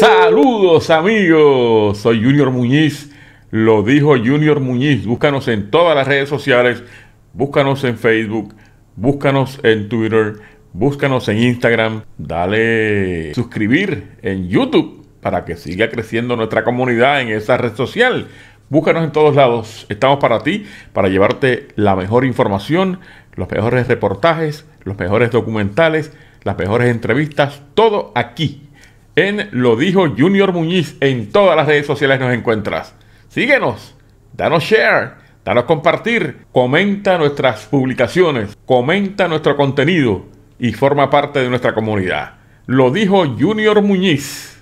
Saludos amigos, soy Junior Muñiz, lo dijo Junior Muñiz, búscanos en todas las redes sociales, búscanos en Facebook, búscanos en Twitter, búscanos en Instagram, dale suscribir en YouTube para que siga creciendo nuestra comunidad en esa red social. Búscanos en todos lados, estamos para ti, para llevarte la mejor información, los mejores reportajes, los mejores documentales, las mejores entrevistas, todo aquí en Lo Dijo Junior Muñiz. En todas las redes sociales nos encuentras. Síguenos, danos share, danos compartir, comenta nuestras publicaciones, comenta nuestro contenido y forma parte de nuestra comunidad. Lo dijo Junior Muñiz.